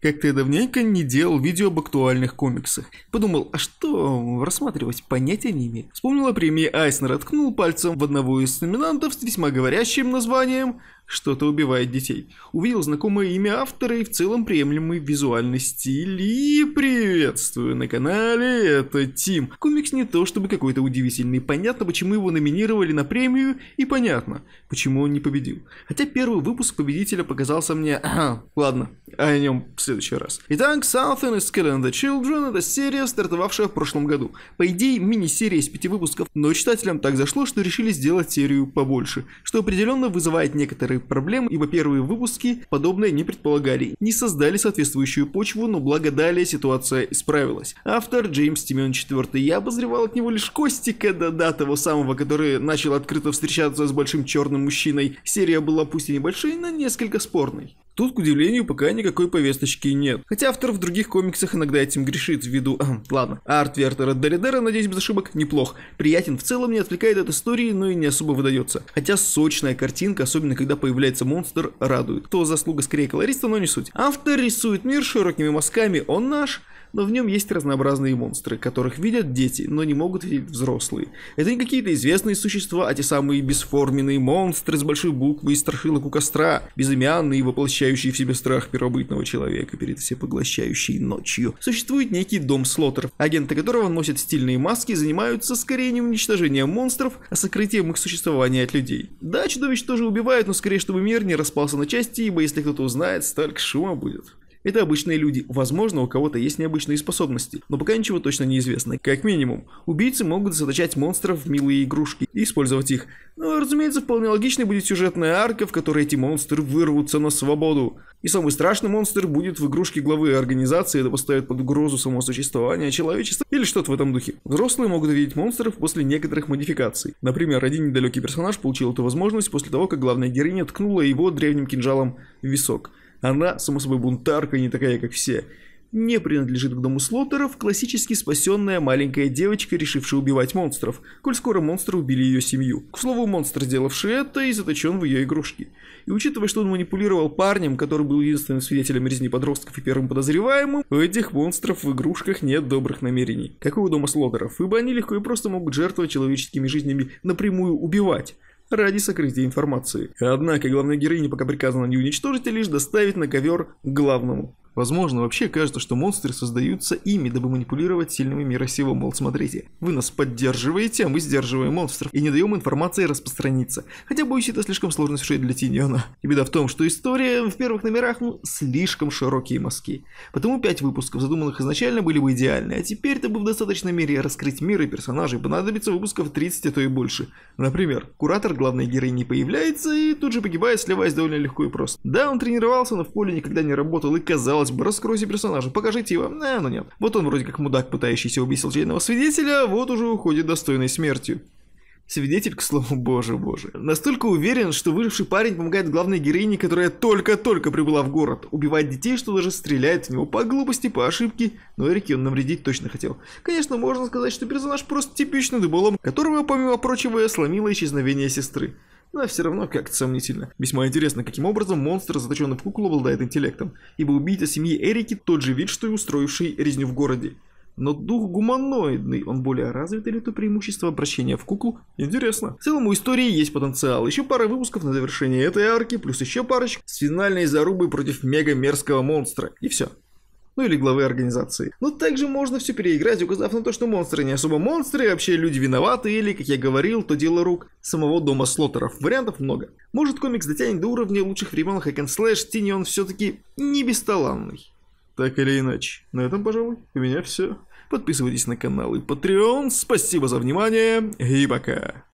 Как-то я давненько не делал видео об актуальных комиксах. Подумал, а что рассматривать, понятия не имею. Вспомнил о премии Айснера, ткнул пальцем в одного из номинантов с весьма говорящим названием что-то убивает детей. Увидел знакомое имя автора и в целом приемлемый визуальный стиль. И приветствую на канале, это Тим. Комикс не то чтобы какой-то удивительный. Понятно, почему его номинировали на премию и понятно, почему он не победил. Хотя первый выпуск победителя показался мне... Ага, ладно, о нем в следующий раз. Итак, Southern is Killing the Children — это серия, стартовавшая в прошлом году. По идее, мини-серия из пяти выпусков, но читателям так зашло, что решили сделать серию побольше, что определенно вызывает некоторые проблемы проблем, ибо первые выпуски подобное не предполагали, не создали соответствующую почву, но благо далее ситуация исправилась. Автор Джеймс Тимен IV, я обозревал от него лишь Костика, да-да, того самого, который начал открыто встречаться с большим черным мужчиной. Серия была пусть и небольшой, но несколько спорной. Тут, к удивлению, пока никакой повесточки нет. Хотя автор в других комиксах иногда этим грешит, ввиду... ладно. Арт Вертера Деридера, надеюсь, без ошибок, неплох. Приятен в целом, не отвлекает от истории, но и не особо выдается. Хотя сочная картинка, особенно когда появляется монстр, радует. То заслуга скорее колориста, но не суть. Автор рисует мир широкими мазками, он наш, но в нем есть разнообразные монстры, которых видят дети, но не могут видеть взрослые. Это не какие-то известные существа, а те самые бесформенные монстры с большой буквы и страшилок у костра, безымянные и воплощающие заключающий в себе страх первобытного человека перед всепоглощающей ночью. Существует некий дом Слоттер, агенты которого носят стильные маски и занимаются скорее не уничтожением монстров, а сокрытием их существования от людей. Да, чудовищ тоже убивают, но скорее, чтобы мир не распался на части, ибо если кто-то узнает, столько шума будет. Это обычные люди, возможно, у кого-то есть необычные способности, но пока ничего точно не известно. Как минимум, убийцы могут заточать монстров в милые игрушки и использовать их. Но, ну, разумеется, вполне логичной будет сюжетная арка, в которой эти монстры вырвутся на свободу. И самый страшный монстр будет в игрушке главы организации, это поставит под угрозу само существование человечества или что-то в этом духе. Взрослые могут видеть монстров после некоторых модификаций. Например, один недалекий персонаж получил эту возможность после того, как главная героиня ткнула его древним кинжалом в висок. Она, само собой, бунтарка, не такая, как все. Не принадлежит к дому Слоттеров классически спасенная маленькая девочка, решившая убивать монстров, коль скоро монстры убили ее семью. К слову, монстр, сделавший это, и заточен в ее игрушке. И учитывая, что он манипулировал парнем, который был единственным свидетелем резни подростков и первым подозреваемым, у этих монстров в игрушках нет добрых намерений. Как и у дома Слоттеров, ибо они легко и просто могут жертвовать человеческими жизнями напрямую убивать ради сокрытия информации. Однако главной героине пока приказано не уничтожить, а лишь доставить на ковер главному. Возможно, вообще кажется, что монстры создаются ими, дабы манипулировать сильными мира сего, мол, смотрите, вы нас поддерживаете, а мы сдерживаем монстров и не даем информации распространиться. Хотя, боюсь, это слишком сложно сюжет для Тиньона. И беда в том, что история в первых номерах, ну, слишком широкие мазки. Потому пять выпусков, задуманных изначально, были бы идеальны, а теперь, бы в достаточной мере раскрыть мир и персонажей, понадобится выпусков 30, а то и больше. Например, куратор главной героини появляется и тут же погибает, сливаясь довольно легко и просто. Да, он тренировался, но в поле никогда не работал и казалось казалось бы, раскройте персонажа, покажите его. Э, ну нет. Вот он вроде как мудак, пытающийся убить случайного свидетеля, вот уже уходит достойной смертью. Свидетель, к слову, боже, боже. Настолько уверен, что выживший парень помогает главной героине, которая только-только прибыла в город, убивать детей, что даже стреляет в него по глупости, по ошибке, но Эрике он навредить точно хотел. Конечно, можно сказать, что персонаж просто типичный деболом, которого, помимо прочего, сломило исчезновение сестры но все равно как-то сомнительно. Весьма интересно, каким образом монстр, заточенный в куклу, обладает интеллектом, ибо убийца семьи Эрики тот же вид, что и устроивший резню в городе. Но дух гуманоидный, он более развит или то преимущество обращения в куклу? Интересно. В целом у истории есть потенциал. Еще пара выпусков на завершение этой арки, плюс еще парочка с финальной зарубой против мега мерзкого монстра. И все ну или главы организации. Но также можно все переиграть, указав на то, что монстры не особо монстры, и вообще люди виноваты, или, как я говорил, то дело рук самого дома Слоттеров. Вариантов много. Может комикс дотянет до уровня лучших времен Hack and Slash, Тини он все-таки не бесталанный. Так или иначе, на этом, пожалуй, у меня все. Подписывайтесь на канал и Patreon. Спасибо за внимание и пока.